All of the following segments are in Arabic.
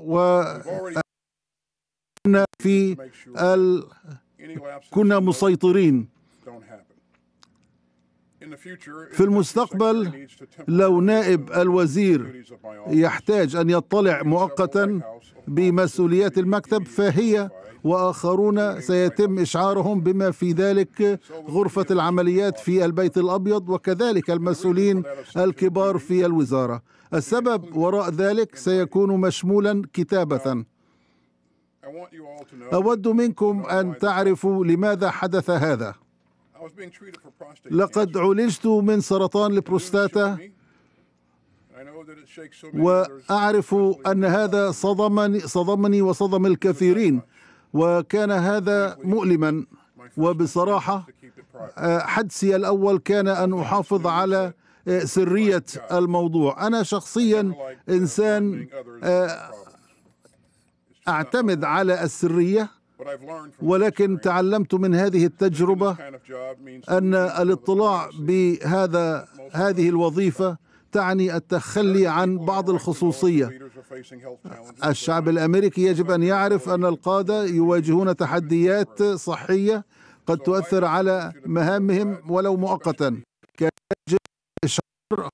وكنا في ال... كنا مسيطرين في المستقبل لو نائب الوزير يحتاج ان يطلع مؤقتا بمسؤوليات المكتب فهي واخرون سيتم اشعارهم بما في ذلك غرفه العمليات في البيت الابيض وكذلك المسؤولين الكبار في الوزاره السبب وراء ذلك سيكون مشمولا كتابه اود منكم ان تعرفوا لماذا حدث هذا لقد عولجت من سرطان البروستاتا واعرف ان هذا صدمني صدمني وصدم الكثيرين وكان هذا مؤلما وبصراحه آه، حدسي الاول كان ان احافظ على آه، سريه uh, الموضوع انا شخصيا uh, انسان آه، اعتمد على السريه ولكن تعلمت من هذه التجربه ان الاطلاع بهذا هذه الوظيفه تعني التخلي عن بعض الخصوصيه الشعب الامريكي يجب ان يعرف ان القاده يواجهون تحديات صحيه قد تؤثر على مهامهم ولو مؤقتا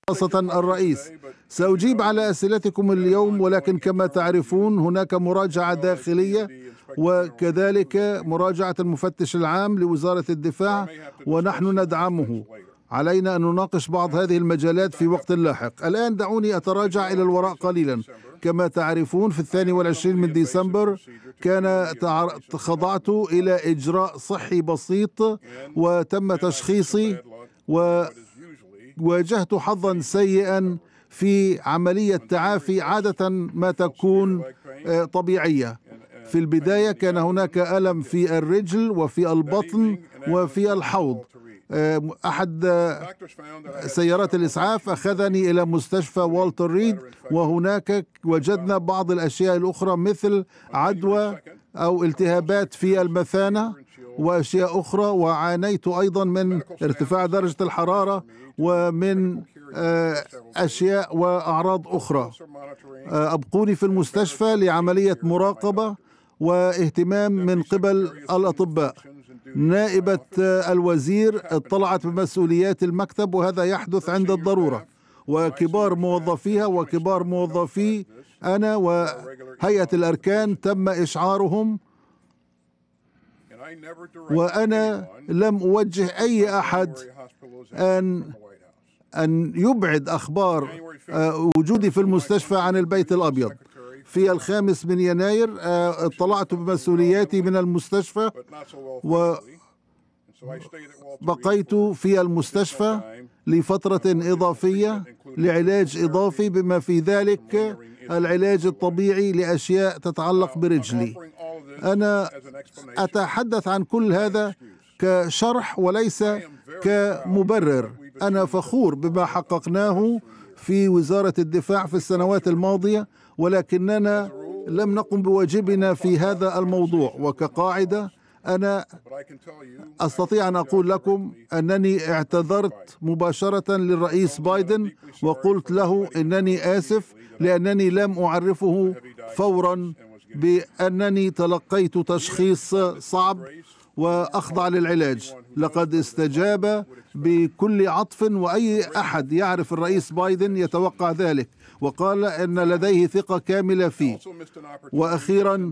خاصة الرئيس سأجيب على أسئلتكم اليوم ولكن كما تعرفون هناك مراجعة داخلية وكذلك مراجعة المفتش العام لوزارة الدفاع ونحن ندعمه علينا أن نناقش بعض هذه المجالات في وقت لاحق الآن دعوني أتراجع إلى الوراء قليلا كما تعرفون في الثاني والعشرين من ديسمبر كان خضعت إلى إجراء صحي بسيط وتم تشخيصي و واجهت حظا سيئا في عملية تعافي عادة ما تكون آه، طبيعية في البداية كان هناك ألم في الرجل وفي البطن وفي الحوض أحد آه، سيارات الإسعاف أخذني إلى مستشفى والتر ريد وهناك وجدنا بعض الأشياء الأخرى مثل عدوى أو التهابات في المثانة وأشياء أخرى وعانيت أيضا من ارتفاع درجة الحرارة ومن آه، أشياء وأعراض أخرى آه، أبقوني في المستشفى لعملية مراقبة واهتمام من قبل الأطباء نائبة آه، الوزير اطلعت بمسؤوليات المكتب وهذا يحدث عند الضرورة وكبار موظفيها وكبار موظفي أنا وهيئة الأركان تم إشعارهم وأنا لم أوجه أي أحد أن أن يبعد أخبار آه، وجودي في المستشفى عن البيت الأبيض في الخامس من يناير آه، اطلعت بمسؤولياتي من المستشفى وبقيت في المستشفى لفترة إضافية لعلاج إضافي بما في ذلك العلاج الطبيعي لأشياء تتعلق برجلي أنا أتحدث عن كل هذا كشرح وليس كمبرر أنا فخور بما حققناه في وزارة الدفاع في السنوات الماضية ولكننا لم نقم بواجبنا في هذا الموضوع وكقاعدة أنا أستطيع أن أقول لكم أنني اعتذرت مباشرة للرئيس بايدن وقلت له أنني آسف لأنني لم أعرفه فورا بأنني تلقيت تشخيص صعب واخضع للعلاج لقد استجاب بكل عطف واي احد يعرف الرئيس بايدن يتوقع ذلك وقال ان لديه ثقه كامله فيه واخيرا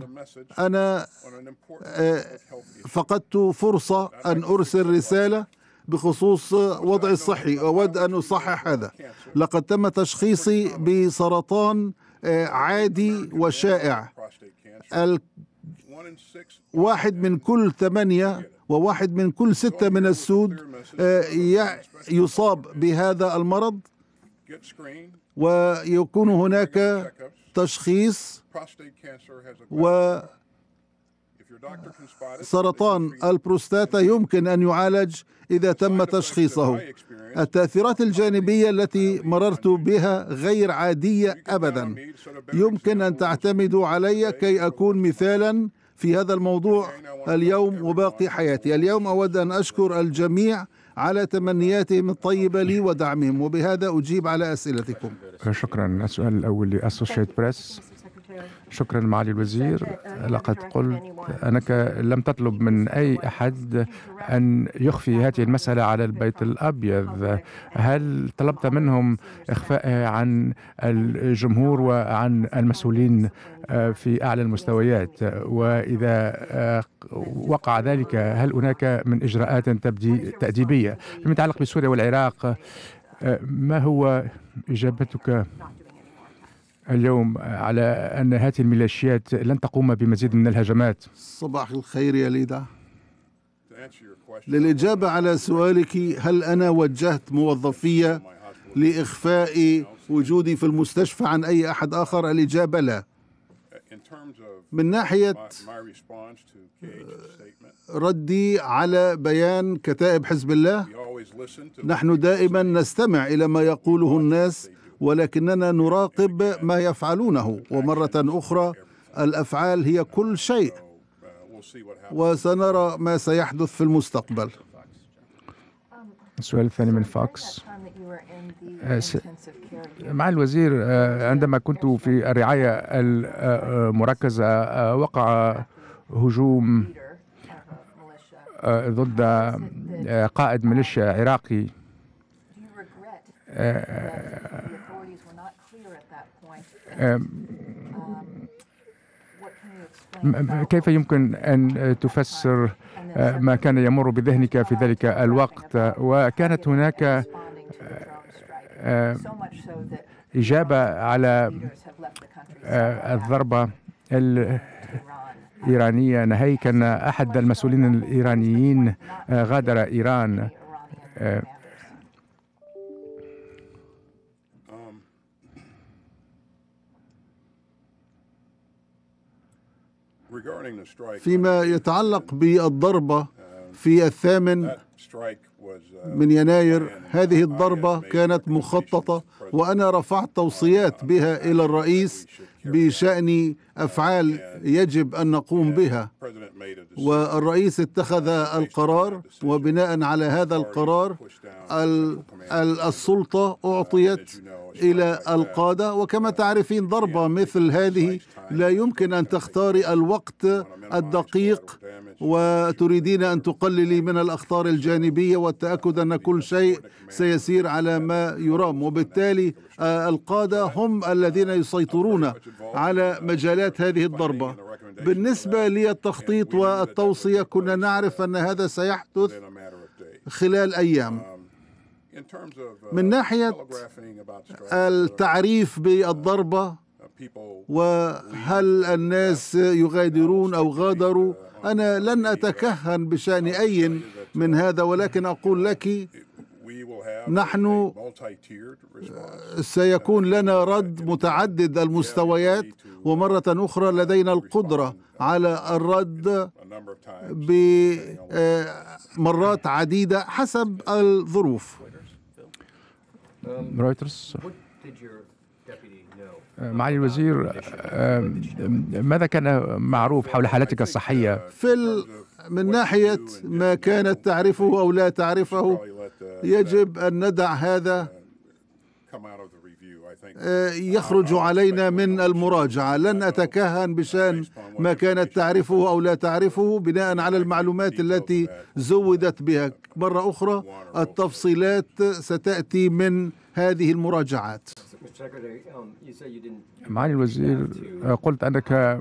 انا آه، فقدت فرصه ان ارسل رساله بخصوص وضعي الصحي أود أن أصحح هذا لقد تم تشخيصي بسرطان آه، عادي وشائع واحد من كل ثمانية وواحد من كل ستة من السود آه، يصاب بهذا المرض ويكون هناك تشخيص و سرطان البروستاتا يمكن ان يعالج اذا تم تشخيصه التاثيرات الجانبيه التي مررت بها غير عاديه ابدا يمكن ان تعتمدوا علي كي اكون مثالا في هذا الموضوع اليوم وباقي حياتي اليوم أود أن أشكر الجميع على تمنياتهم الطيبة لي ودعمهم وبهذا أجيب على أسئلتكم شكرا السؤال الأول لأسوشيت بريس شكرا معالي الوزير لقد قلت انك لم تطلب من اي احد ان يخفي هذه المساله على البيت الابيض هل طلبت منهم اخفائها عن الجمهور وعن المسؤولين آه، في اعلى المستويات آه، واذا آه، وقع ذلك هل هناك من اجراءات تاديبيه فيما يتعلق بسوريا والعراق ما هو اجابتك اليوم على ان هذه الميليشيات لن تقوم بمزيد من الهجمات صباح الخير يا ليدا للإجابة على سؤالك هل أنا وجهت موظفية لإخفاء وجودي في المستشفى عن أي أحد آخر الإجابة لا من ناحية آه، ردي على بيان كتائب حزب الله نحن دائما نستمع إلى ما يقوله الناس ولكننا نراقب ما يفعلونه ومرة أخرى الأفعال هي uh, كل شيء uh, وسنرى ما سيحدث في المستقبل السؤال الثاني من فاكس آه، مع الوزير آه، عندما كنت في الرعاية المركزة آه، وقع هجوم ضد قائد ميليشيا عراقي كيف يمكن أن تفسر ما كان يمر بذهنك في ذلك الوقت وكانت هناك آه، إجابة على آه، الضربة الإيرانية ناهيك أن أحد المسؤولين الإيرانيين آه، غادر إيران um, فيما يتعلق بالضربة في الثامن من يناير هذه الضربة كانت مخططة وأنا رفعت توصيات بها إلى الرئيس بشأن أفعال يجب أن نقوم بها والرئيس اتخذ القرار وبناء على هذا القرار السلطة أعطيت إلى القادة وكما تعرفين ضربة مثل هذه لا يمكن أن تختاري الوقت الدقيق وتريدين أن تقللي من الأخطار الجانبية والتأكد أن كل شيء سيسير على ما يرام وبالتالي آه، القادة هم الذين يسيطرون على مجالات هذه الضربة بالنسبة للتخطيط والتوصية كنا نعرف أن هذا سيحدث خلال أيام من ناحية التعريف بالضربة وهل الناس يغادرون أو غادروا أنا لن أتكهن بشأن أي uh, من هذا ولكن أقول لك uh, نحن سيكون لنا رد متعدد المستويات ومرة أخرى لدينا القدرة على الرد بمرات آه، عديدة حسب الظروف رويترز معالي الوزير ماذا كان معروف حول حالتك الصحية؟ في من ناحية ما كانت تعرفه أو لا تعرفه يجب أن ندع هذا آه، يخرج علينا من المراجعة لن أتكهن بشأن ما كانت تعرفه أو لا تعرفه بناء على المعلومات التي زودت بها مرة أخرى التفصيلات ستأتي من هذه المراجعات معالي الوزير آه، قلت أنك آه،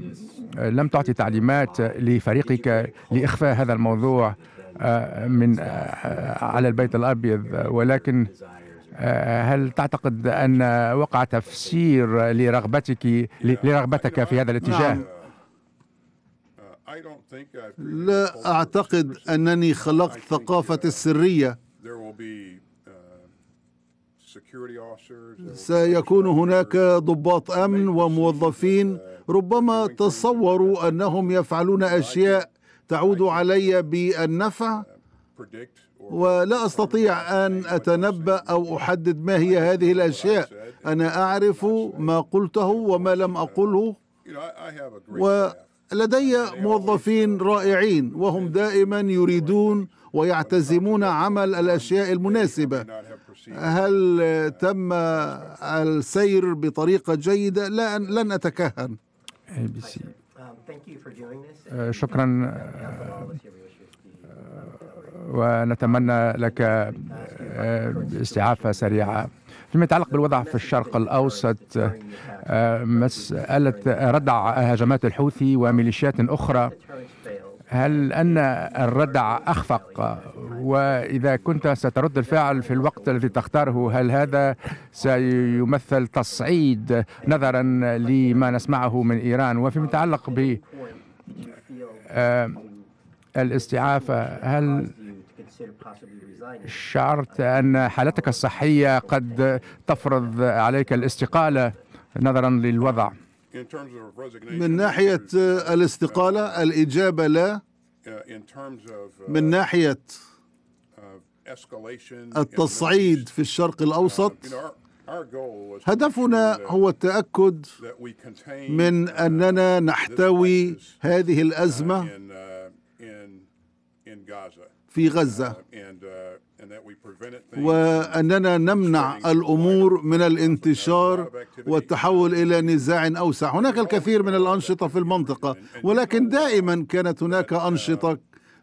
لم تعطي تعليمات لفريقك لإخفاء هذا الموضوع آه، من على البيت الأبيض ولكن هل تعتقد أن وقع تفسير لرغبتك لرغبتك في هذا الاتجاه؟ نعم. لا أعتقد أنني خلقت ثقافة السرية سيكون هناك ضباط امن وموظفين uh, ربما تصوروا انهم يفعلون اشياء تعود علي uh, بالنفع uh, ولا استطيع ان اتنبا او احدد ما هي هذه الاشياء انا اعرف ما قلته وما لم اقله ولدي موظفين رائعين وهم دائما يريدون ويعتزمون عمل الاشياء المناسبه هل تم السير بطريقة جيدة لا لن أتكهن um, uh, شكرا uh, ونتمنى لك uh, استعافة سريعة فيما يتعلق بالوضع في الشرق الأوسط مسألة ردع هجمات الحوثي وميليشيات أخرى هل أن الردع أخفق وإذا كنت سترد الفعل في الوقت الذي تختاره هل هذا سيمثل تصعيد نظرا لما نسمعه من إيران وفيما يتعلق ب آه، الاستعافة هل شعرت أن حالتك الصحية قد تفرض عليك الاستقالة نظرا للوضع Uh, uh, uh, من ناحية الاستقالة الإجابة لا من ناحية التصعيد في الشرق الأوسط هدفنا هو التأكد من أننا نحتوي هذه الأزمة في غزة وأننا نمنع الأمور من الانتشار والتحول إلى نزاع أوسع هناك الكثير من الأنشطة في المنطقة ولكن دائما كانت هناك uh, أنشطة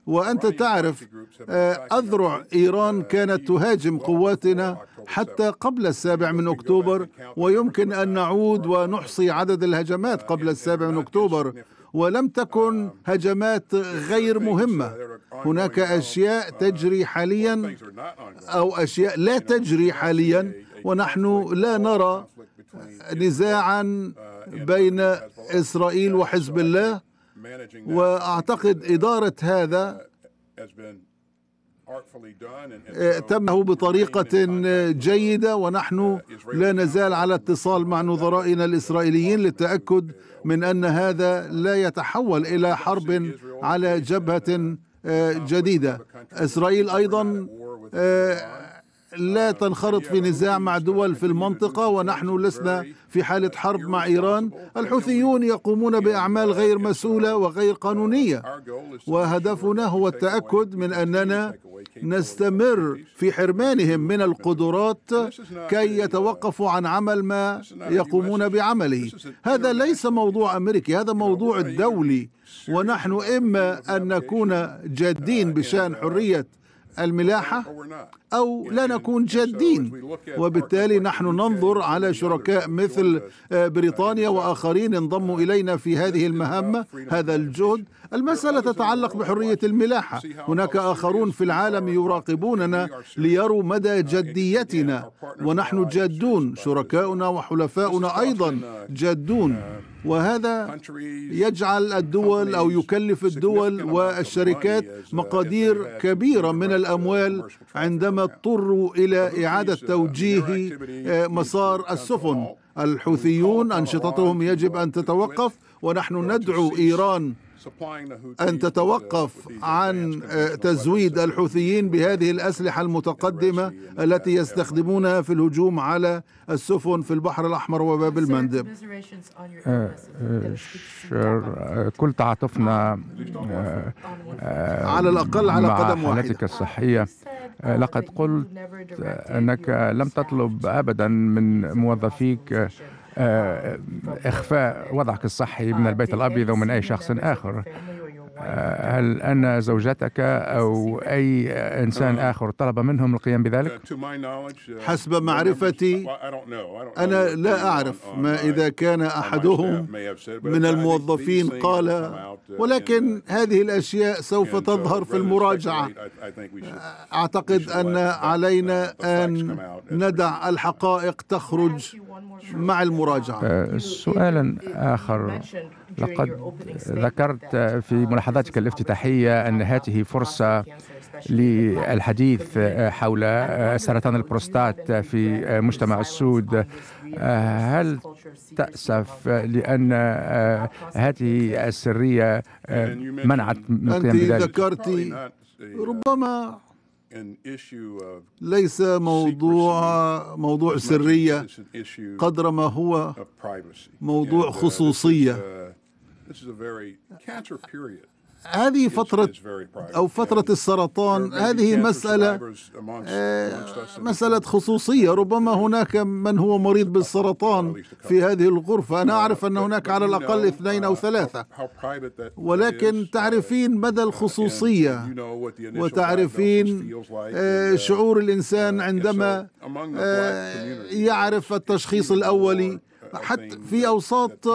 وأنت تعرف آه، أذرع إيران uh, كانت تهاجم قواتنا حتى قبل السابع من أكتوبر ويمكن أن نعود uh, ونحصي عدد الهجمات قبل السابع من أكتوبر ولم تكن um, هجمات غير مهمة هناك أشياء تجري حاليا أو أشياء لا تجري حاليا ونحن لا نرى نزاعا بين إسرائيل وحزب الله وأعتقد إدارة هذا تمه بطريقة جيدة ونحن لا نزال على اتصال مع نظرائنا الإسرائيليين للتأكد من أن هذا لا يتحول إلى حرب على جبهة آه، جديدة إسرائيل أيضا آه، لا تنخرط في نزاع مع دول في المنطقة ونحن لسنا في حالة حرب مع إيران الحوثيون يقومون بأعمال غير مسؤولة وغير قانونية وهدفنا هو التأكد من أننا نستمر في حرمانهم من القدرات كي يتوقفوا عن عمل ما يقومون بعمله هذا ليس موضوع أمريكي هذا موضوع دولي ونحن إما أن نكون جادين بشأن حرية الملاحة أو لا نكون جادين وبالتالي نحن ننظر على شركاء مثل آه، بريطانيا وآخرين انضموا إلينا في هذه المهمة هذا الجهد المسألة تتعلق بحرية الملاحة هناك آخرون في العالم يراقبوننا ليروا مدى جديتنا ونحن جادون شركاؤنا وحلفاؤنا أيضا uh, جادون uh, وهذا يجعل الدول او يكلف الدول والشركات uh, مقادير كبيره من الاموال عندما نضطر إلى إعادة توجيه آه، مسار السفن الحوثيون أنشطتهم يجب أن تتوقف ونحن ندعو إيران أن تتوقف عن آه، تزويد الحوثيين بهذه الأسلحة المتقدمة التي يستخدمونها في الهجوم على السفن في البحر الأحمر وباب المندب كل آه، آه، تعاطفنا على الأقل على قدم واحد حالتك الصحية لقد قلت أنك لم تطلب أبدا من موظفيك آه، آه، إخفاء وضعك الصحي من البيت الأبيض ومن أي شخص آخر آه، هل أن زوجتك أو أي إنسان آه. آخر طلب منهم القيام بذلك؟ uh, حسب معرفتي أنا لا أعرف ما إذا كان أحدهم من الموظفين قال uh, ولكن هذه الأشياء سوف uh, تظهر في المراجعة آه، أعتقد أن علينا أن ندع الحقائق تخرج مع المراجعة سؤالا آخر لقد ذكرت في ملاحظاتك الافتتاحية أن هذه فرصة للحديث حول سرطان البروستات في مجتمع السود هل تأسف لأن هذه السرية منعت من القيام بذلك؟ أنت ذكرت ربما ليس موضوع موضوع سرية قدر ما هو موضوع خصوصية هذه فترة أو فترة السرطان هذه مسألة آه، مسألة خصوصية ربما هناك من هو مريض بالسرطان في هذه الغرفة أنا أعرف أن هناك على الأقل اثنين أو uh, ثلاثة ولكن uh, تعرفين مدى الخصوصية وتعرفين آه، uh, شعور الإنسان عندما آه، يعرف التشخيص الأولي حتى في أوساط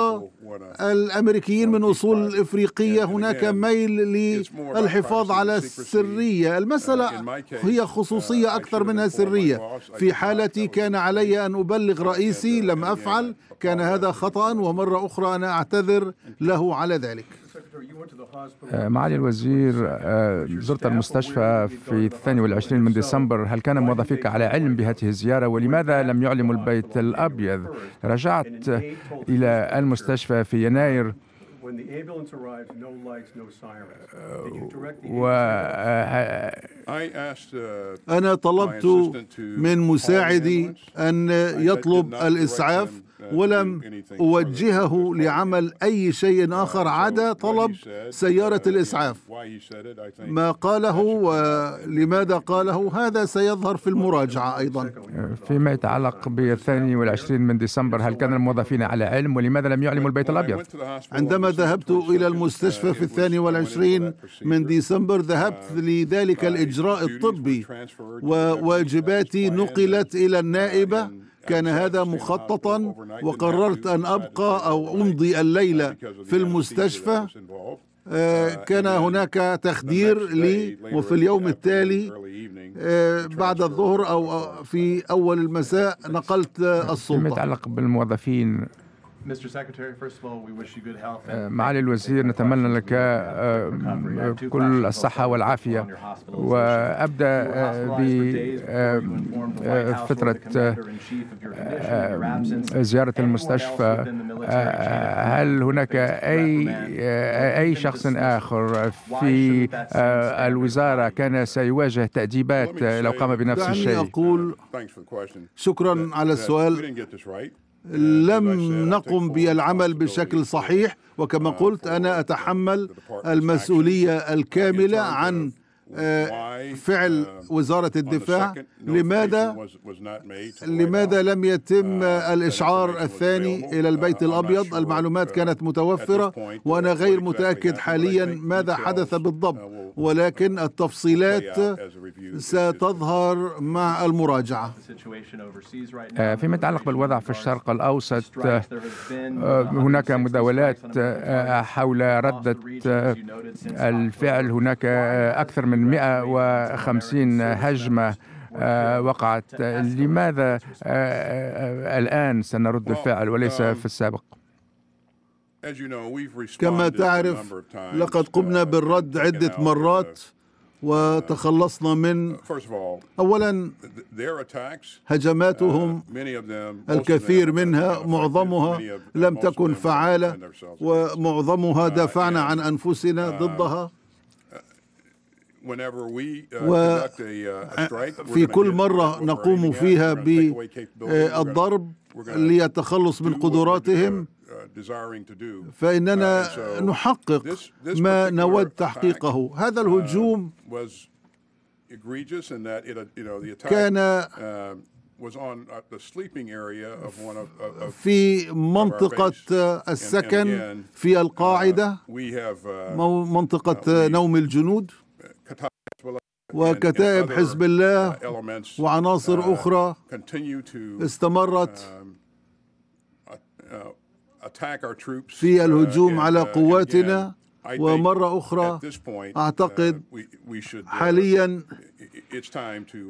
الأمريكيين من أصول إفريقية هناك ميل للحفاظ على السرية uh, المسألة uh, هي uh, خصوصية أكثر منها سرية في حالتي كان علي أن أبلغ رئيسي لم أفعل كان هذا خطأ ومرة أخرى أنا أعتذر له على ذلك آه، معالي الوزير آه، زرت المستشفى في الثاني والعشرين من ديسمبر هل كان موظفيك على علم بهذه الزيارة ولماذا لم يعلموا البيت الأبيض رجعت إلى المستشفى في يناير و آه، أنا طلبت من مساعدي أن يطلب الإسعاف ولم أوجهه لعمل أي شيء uh, آخر عدا طلب سيارة uh, الإسعاف ما قاله ولماذا قاله هذا سيظهر في المراجعة أيضا فيما يتعلق بالثاني والعشرين من ديسمبر هل كان الموظفين على علم ولماذا لم يعلموا البيت الأبيض عندما ذهبت إلى المستشفى في uh, الثاني والعشرين من ديسمبر ذهبت لذلك الإجراء الطبي وواجباتي نقلت إلى النائبة كان هذا مخططا وقررت ان ابقى او امضي الليله في المستشفى آه، كان هناك تخدير لي وفي اليوم التالي آه، بعد الظهر او في اول المساء نقلت السلطه يتعلق بالموظفين Uh, معالي الوزير نتمنى لك uh, uh, كل الصحة والعافية وأبدأ بفترة زيارة المستشفى هل هناك أي أي شخص آخر في الوزارة كان سيواجه تأديبات لو قام بنفس الشيء؟ أقول شكرا على السؤال آه، لم نقم بالعمل بشكل صحيح وكما آه، قلت انا اتحمل المسؤوليه الكامله عن آه، فعل um, وزارة الدفاع لماذا لماذا لم يتم uh, الإشعار الثاني إلى البيت uh, الأبيض المعلومات uh, كانت متوفرة وأنا غير متأكد حاليا ماذا حدث بالضبط ولكن التفصيلات ستظهر مع المراجعة آه، فيما يتعلق بالوضع في الشرق الأوسط آه، هناك مداولات حول ردة الفعل هناك أكثر من من 150 هجمة آه، وقعت لماذا آه، آه، الآن سنرد الفعل وليس um، في السابق؟ كما تعرف لقد uh, قمنا بالرد عدة مرات uh, وتخلصنا من uh, اولا هجماتهم الكثير منها معظمها لم تكن فعاله ومعظمها دافعنا عن انفسنا ضدها Uh, وفي uh, كل مرة نقوم فيها بالضرب للتخلص من قدراتهم فإننا uh, نحقق ما نود تحقيقه هذا الهجوم كان في منطقة السكن في القاعدة منطقة نوم الجنود وكتائب حزب الله وعناصر آه، أخرى استمرت آه، آه، في الهجوم uh, على uh, قواتنا ومرة أخرى uh, أعتقد uh, حاليا uh,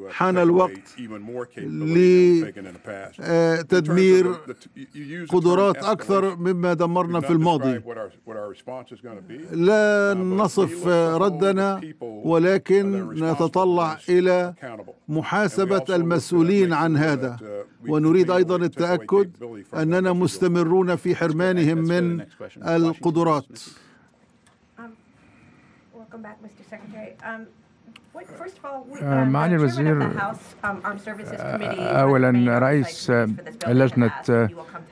حان الوقت لتدمير قدرات أكثر مما دمرنا في الماضي لا نصف ردنا ولكن نتطلع إلى محاسبة المسؤولين عن هذا ونريد أيضا التأكد أننا مستمرون في حرمانهم من القدرات Welcome back, Mr. Secretary. Um, معالي الوزير uh, uh, uh, um, أولا رئيس لجنة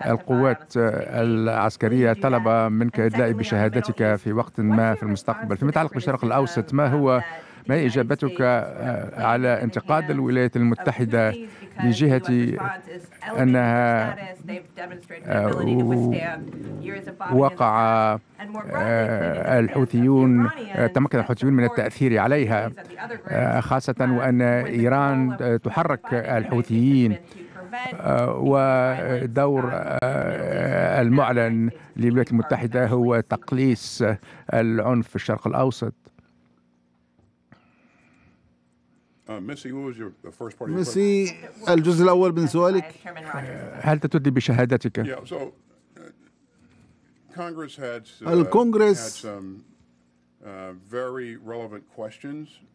القوات العسكرية طلب منك ادلاء بشهادتك في وقت ما في المستقبل فيما يتعلق بالشرق الأوسط ما um, هو ما هي إجابتك على انتقاد الولايات المتحدة لجهة أنها آه، وقع آه، الحوثيون آه، تمكن الحوثيون من التأثير عليها خاصة وأن إيران تحرك الحوثيين ودور المعلن للولايات المتحدة هو تقليص العنف في الشرق الأوسط آه، ميسي الجزء الأول من سؤالك هل تتدلي بشهادتك؟ uh, uh, الكونغرس uh,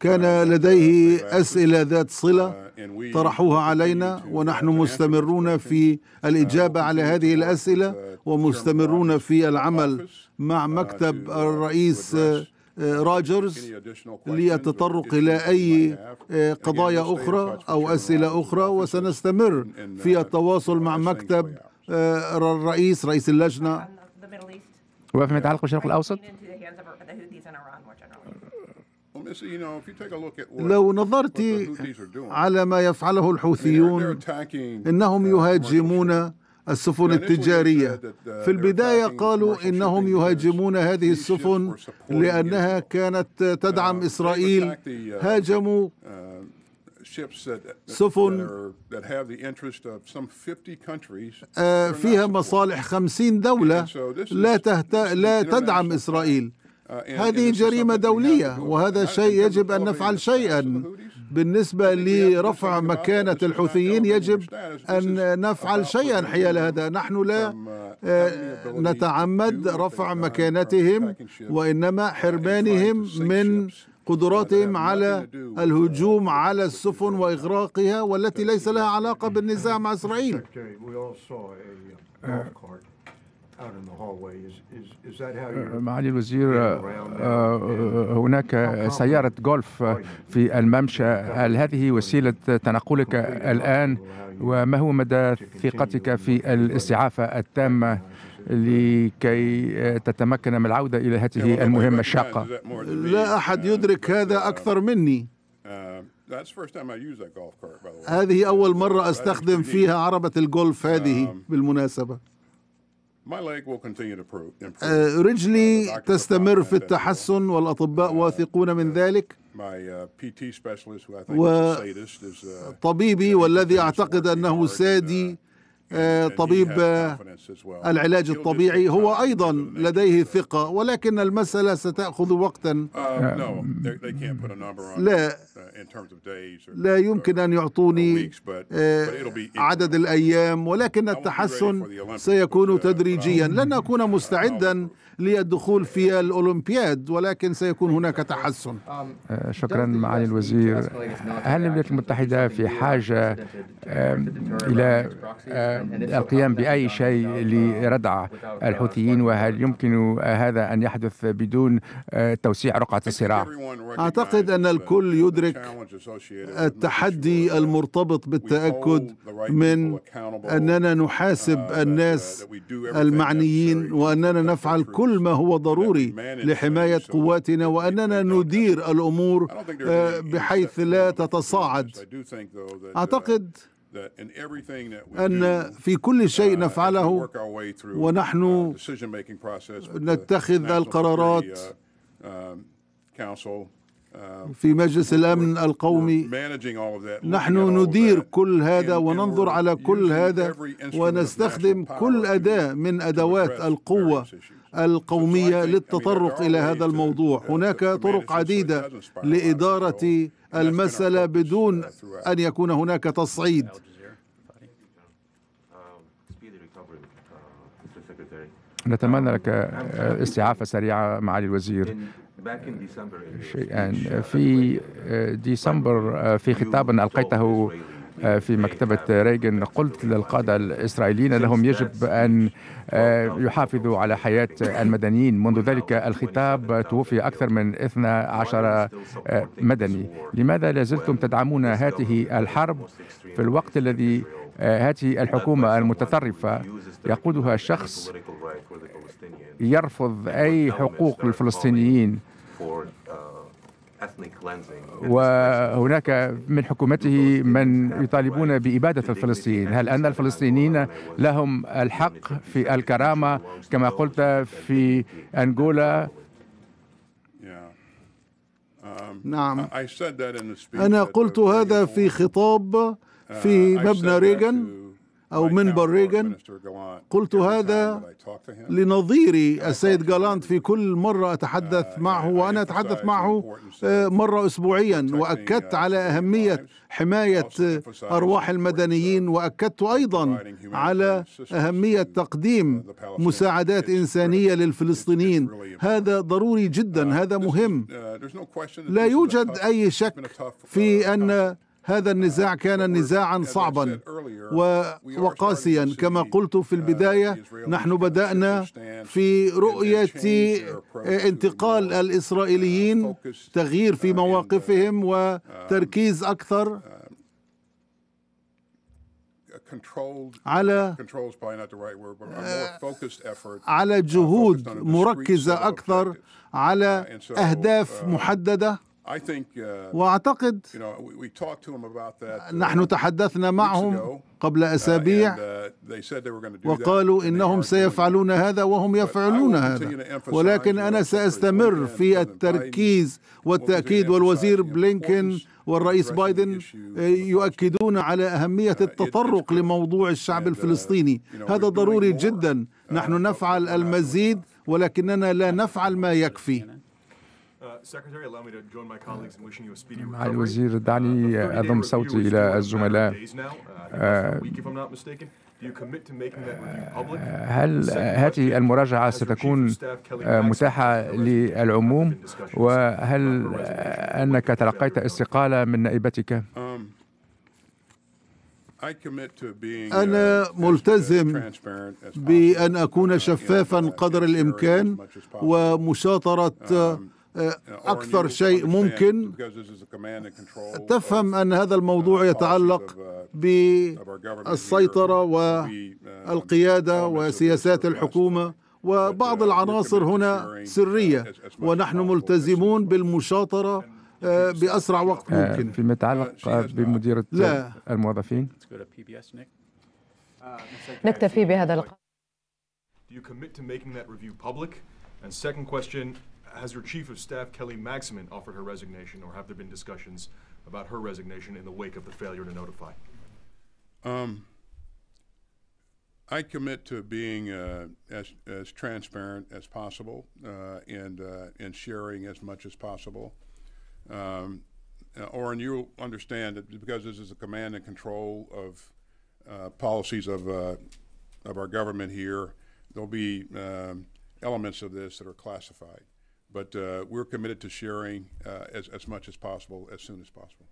كان لديه أسئلة ذات صلة طرحوها علينا ونحن مستمرون في الإجابة على هذه الأسئلة ومستمرون في العمل مع مكتب الرئيس آه، روجرز للتطرق إلى أي آه، قضايا أخرى أو أسئلة أخرى وسنستمر في التواصل مع مكتب آه، الرئيس رئيس اللجنة وفيما يتعلق بالشرق الأوسط لو نظرت على ما يفعله الحوثيون إنهم يهاجمون السفن يعني التجارية في البداية قالوا إنهم يهاجمون هذه السفن لأنها يعني. كانت تدعم آه، إسرائيل آه، هاجموا آه، سفن فيها مصالح خمسين دولة لا, تهت... لا تدعم إسرائيل uh, هذه جريمة دولية وهذا شيء يجب أن نفعل شيئا بالنسبة لرفع مكانة الحوثيين يجب أن نفعل شيئا حيال هذا نحن لا آه، نتعمد رفع مكانتهم وإنما حرمانهم من قدراتهم على الهجوم uh, على السفن وإغراقها والتي ليس لها علاقة بالنزاع مع إسرائيل معالي الوزير آه، آه، هناك سيارة جولف في الممشى هل هذه وسيلة تنقلك الآن وما هو مدى ثقتك في الاستعافة التامة لكي تتمكن من العودة إلى هذه المهمة الشاقة لا أحد uh, يدرك هذا uh, أكثر مني uh, هذه أول مرة أستخدم فيها عربة الجولف هذه um, بالمناسبة رجلي uh, uh, تستمر في uh, التحسن والأطباء واثقون من ذلك وطبيبي والذي أعتقد أنه سادي طبيب العلاج الطبيعي هو ايضا لديه ثقه ولكن المساله ستاخذ وقتا لا لا يمكن أن يعطوني آه، عدد الأيام ولكن التحسن سيكون uh, تدريجيا لن أكون مستعدا للدخول في الأولمبياد ولكن سيكون هناك تحسن um, آه، شكرا معالي الوزير هل الولايات المتحدة في حاجة آه، إلى القيام بأي شيء لردع الحوثيين وهل يمكن هذا أن يحدث بدون توسيع رقعة الصراع أعتقد أن الكل يدرك التحدي المرتبط بالتاكد من اننا نحاسب uh, uh, الناس المعنيين واننا نفعل كل ما هو ضروري لحمايه قواتنا واننا ندير الامور uh, بحيث لا تتصاعد اعتقد أن في كل شيء نفعله ونحن نتخذ القرارات um, في مجلس الامن القومي نحن ندير كل هذا وننظر على كل هذا ونستخدم كل اداه من ادوات القوه القوميه للتطرق الى هذا الموضوع هناك طرق عديده لاداره المساله uh, بدون ان يكون هناك تصعيد um, uh, نتمنى لك um, uh, استعافة سريعة معالي الوزير شيئا يعني في ديسمبر آه، آه، في خطاب ألقيته آه، في مكتبة ريغن قلت للقادة الإسرائيليين انهم يجب أن يحافظوا على حياة المدنيين منذ ذلك الخطاب توفي أكثر من 12 مدني لماذا لازلتم تدعمون هذه الحرب في الوقت الذي هذه الحكومة المتطرفة يقودها شخص يرفض أي حقوق للفلسطينيين Uh, وهناك من حكومته من يطالبون بإبادة الفلسطينيين هل أن الفلسطينيين لهم الحق في الكرامة كما قلت في أنغولا نعم أنا قلت هذا في خطاب uh, في مبنى ريغان أو منبر ريغان قلت هذا لنظيري السيد جالانت في كل مرة أتحدث uh, معه وأنا أتحدث معه uh, مرة أسبوعيا uh, وأكدت على أهمية حماية أرواح المدنيين وأكدت أيضا على أهمية تقديم مساعدات إنسانية للفلسطينيين هذا ضروري جدا هذا مهم لا يوجد أي شك في أن هذا النزاع uh, كان نزاعا صعبا وقاسيا كما uh, قلت في البدايه نحن بدانا في رؤيه انتقال الاسرائيليين uh, تغيير في مواقفهم وتركيز اكثر على على جهود مركزه اكثر على اهداف محدده Uh, واعتقد uh, نحن تحدثنا معهم قبل uh, اسابيع وقالوا انهم سيفعلون هذا وهم يفعلون هذا ولكن انا ساستمر في التركيز والتاكيد والوزير بلينكن والرئيس بايدن آه، يؤكدون على اهميه التطرق لموضوع الشعب الفلسطيني هذا ضروري جدا نحن نفعل المزيد ولكننا لا نفعل ما يكفي معالي الوزير دعني أضم صوتي إلى الزملاء هل هذه المراجعة ستكون uh, متاحة للعموم وهل أنك تلقيت استقالة من نائبتك؟ um, uh, أنا uh, ملتزم بأن أكون شفافا قدر الإمكان ومشاطرة um, Uh, أكثر شيء ممكن uh, تفهم أن هذا الموضوع uh, يتعلق بالسيطرة والقيادة وسياسات الحكومة وبعض العناصر هنا سرية ونحن ملتزمون بالمشاطرة بأسرع وقت ممكن فيما يتعلق بمديرة لا. الموظفين نكتفي بهذا اللقاء has your chief of staff, Kelly Maximin, offered her resignation, or have there been discussions about her resignation in the wake of the failure to notify? Um, I commit to being uh, as, as transparent as possible uh, and, uh, and sharing as much as possible. Um, uh, Oren, you understand that because this is a command and control of uh, policies of, uh, of our government here, there'll be um, elements of this that are classified. But uh, we're committed to sharing uh, as, as much as possible, as soon as possible.